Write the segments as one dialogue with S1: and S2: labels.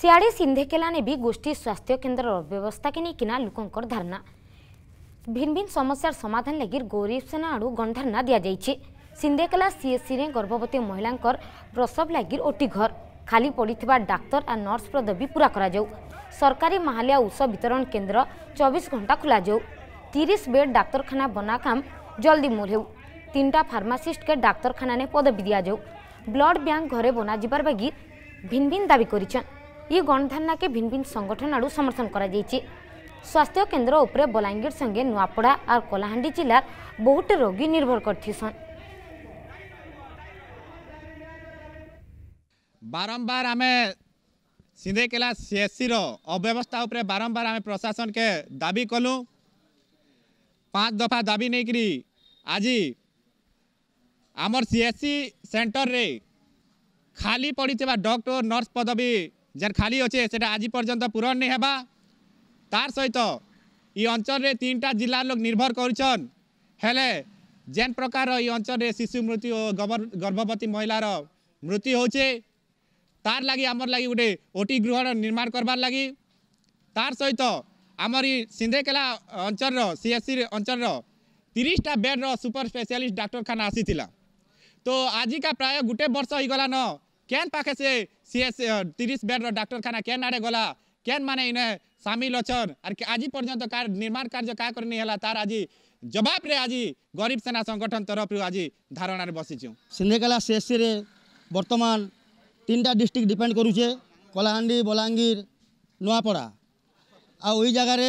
S1: ସିଆଡ଼େ ସିନ୍ଧେକେଲାନେ ବି ଗୋଷ୍ଠୀ ସ୍ୱାସ୍ଥ୍ୟ କେନ୍ଦ୍ରର ବ୍ୟବସ୍ଥାକେ ନେଇକିନା ଲୋକଙ୍କର ଧାରଣା ଭିନ୍ନ ଭିନ୍ନ ସମସ୍ୟାର ସମାଧାନ ଲାଗି ଗରିବ ସେନା ଆଡ଼ୁ ଗଣଧାରଣା ଦିଆଯାଇଛି ସିନ୍ଧେକେଲା ସିଏସ୍ସିରେ ଗର୍ଭବତୀ ମହିଳାଙ୍କର ପ୍ରସବ ଲାଗି ଓଟି ଘର ଖାଲି ପଡ଼ିଥିବା ଡାକ୍ତର ଆଉ ନର୍ସ ପଦବୀ ପୂରା କରାଯାଉ ସରକାରୀ ମାହାଲିଆ ଔଷଧ ବିତରଣ କେନ୍ଦ୍ର ଚବିଶ ଘଣ୍ଟା ଖୋଲାଯାଉ ତିରିଶ ବେଡ୍ ଡାକ୍ତରଖାନା ବନା କାମ ଜଲ୍ଦି ମୁର ହେଉ ତିନିଟା ফার্মাসিস্টকে ডাক্তারখানানে পদবি দিয়া যাও ব্লড ব্যাঙ্ক ঘরে বনা যাবার বাগি ভিন ভিন দাবি করেছেন ଇ ଗଣଧାରଣାକେ ଭିନ୍ ଭିନ୍ ସଂଗଠନ ଆଡ଼ୁ ସମର୍ଥନ କରାଯାଇଛି ସ୍ୱାସ୍ଥ୍ୟ କେନ୍ଦ୍ର ଉପରେ ବଲାଙ୍ଗୀର ସଙ୍ଗେ ନୂଆପଡ଼ା ଆର୍ କଳାହାଣ୍ଡି ଜିଲ୍ଲାର ବହୁଟେ ରୋଗୀ ନିର୍ଭର କରିଥିସନ୍
S2: ବାରମ୍ବାର ଆମେ ସିନ୍ଦେଇକେଲା ସିଏସ୍ସିର ଅବ୍ୟବସ୍ଥା ଉପରେ ବାରମ୍ବାର ଆମେ ପ୍ରଶାସନକେ ଦାବି କଲୁ ପାଞ୍ଚ ଦଫା ଦାବି ନେଇକିରି ଆଜି ଆମର ସିଏସ୍ସି ସେଣ୍ଟରରେ ଖାଲି ପଡ଼ିଥିବା ଡକ୍ଟର ନର୍ସ ପଦବୀ ଯେନ୍ ଖାଲି ଅଛେ ସେଟା ଆଜି ପର୍ଯ୍ୟନ୍ତ ପୂରଣ ନେଇ ହେବା ତାର୍ ସହିତ ଇ ଅଞ୍ଚଳରେ ତିନିଟା ଜିଲ୍ଲାର ଲୋକ ନିର୍ଭର କରୁଛନ୍ ହେଲେ ଯେନ୍ ପ୍ରକାର ଇ ଅଞ୍ଚଳରେ ଶିଶୁ ମୃତ୍ୟୁ ଓ ଗର୍ଭବତୀ ମହିଳାର ମୃତ୍ୟୁ ହେଉଛେ ତାର୍ ଲାଗି ଆମର୍ ଲାଗି ଗୋଟେ ଓଟି ଗୃହର ନିର୍ମାଣ କରବାର୍ ଲାଗି ତାର୍ ସହିତ ଆମର ଇ ସିନ୍ଧେକେଲା ଅଞ୍ଚଳର ସିଏସ୍ସି ଅଞ୍ଚଳର ତିରିଶଟା ବେଡ଼୍ର ସୁପର ସ୍ପେଶାଲିଷ୍ଟ ଡାକ୍ତରଖାନା ଆସିଥିଲା ତ ଆଜିକା ପ୍ରାୟ ଗୋଟେ ବର୍ଷ ହେଇଗଲାନ કેન પાખે છે સીએસ তিরিশ বেডর ডাক্তারখানা কেন আড়ে গলা কেন মানে ইনে সামিল অছন আর আজি পর্যন্ত কার নির্মাণ কার্য কা করে হেলা তার আজি জবাবরে আজি গরিব সেনা সংগঠন তরফর আজি ধারণার বসিছু
S3: সিন্ধেকালা সিএসসি রে বর্তমান তিনটা ডিস্ট্রিক্ট ডিপেন্ড করুছে কলাহান্ডি বলাঙ্গীর নুয়াপড়া আর ওই জায়গার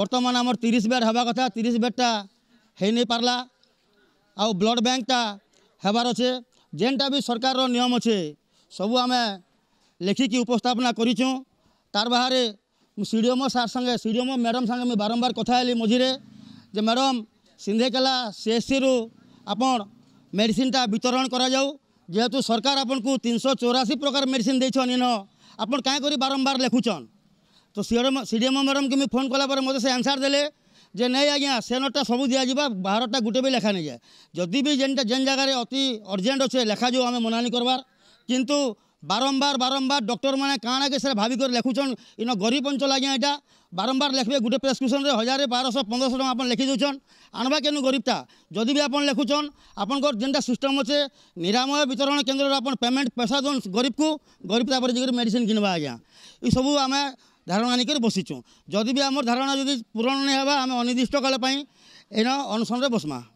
S3: বর্তমান আমার তিরিশ বেড হওয়া কথা তিরিশ বেডটা হয়ে নাই পারলা আউ ব্লড ব্যাঙ্কটা হবার অছে যেটা বি সরকার নিয়ম অছে ସବୁ ଆମେ ଲେଖିକି ଉପସ୍ଥାପନା କରିଛୁ ତାର ବାହାରେ ମୁଁ ସି ଡି ସାର୍ ସାଙ୍ଗେ ସି ଡି ମ୍ୟାଡ଼ାମ୍ ସାଙ୍ଗେ ମୁଁ ବାରମ୍ବାର କଥା ହେଲି ମଝିରେ ଯେ ମ୍ୟାଡ଼ାମ୍ ସିନ୍ଧେକେଲା ସିଏସ୍ସିରୁ ଆପଣ ମେଡ଼ିସିନ୍ଟା ବିତରଣ କରାଯାଉ ଯେହେତୁ ସରକାର ଆପଣଙ୍କୁ ତିନିଶହ ଚଉରାଶୀ ପ୍ରକାର ମେଡ଼ିସିନ୍ ଦେଇଛନ୍ ଇନ ଆପଣ କାଁ କରି ବାରମ୍ବାର ଲେଖୁଛନ୍ ତ ସି ଡି ଏମ୍ ମ୍ୟାଡ଼ାମ୍କୁ ମୁଁ ଫୋନ୍ କଲା ପରେ ମୋତେ ସେ ଆନ୍ସର୍ ଦେଲେ ଯେ ନାଇଁ ଆଜ୍ଞା ସେ ନୋଟ୍ଟା ସବୁ ଦିଆଯିବା ବାହାରଟା ଗୋଟେ ବି ଲେଖା ନେଇଯାଏ ଯଦି ବି ଯେନ୍ଟା ଯେନ୍ ଜାଗାରେ ଅତି ଅର୍ଜେଣ୍ଟ ଅଛେ ଲେଖାଯାଉ ଆମେ ମନାନି କରବାର୍ কিন্তু বারম্বার বারম্বার ডক্টর মানে কাণা কে সেটা ভাবি করে লেখুছন ইন গরিব অঞ্চল আজ্ঞা এটা বারম্বার লেখবে গোটে প্রেসক্রিপশনরে হাজারে বারশ পনেরোশো টাকা আপনার লিখি দেছন আনবা কেন গরিবটা যদি বি আপনার লেখুছন আপনার যেটা সিস্টম অছে নিরাময় বিতরণ কেন্দ্র আপনার পেমেন্ট পয়সা দন গরিবকু গরিব তাপরে যাই মেডিসিন কিনবা আজ্ঞা এইসব আমি ধারণা নিয়ে বসিছু যদি বি আমার ধারণা যদি পূরণ নাই হবা আমি অনির্দিষ্টকাল পাই এন অনশনরে বসমা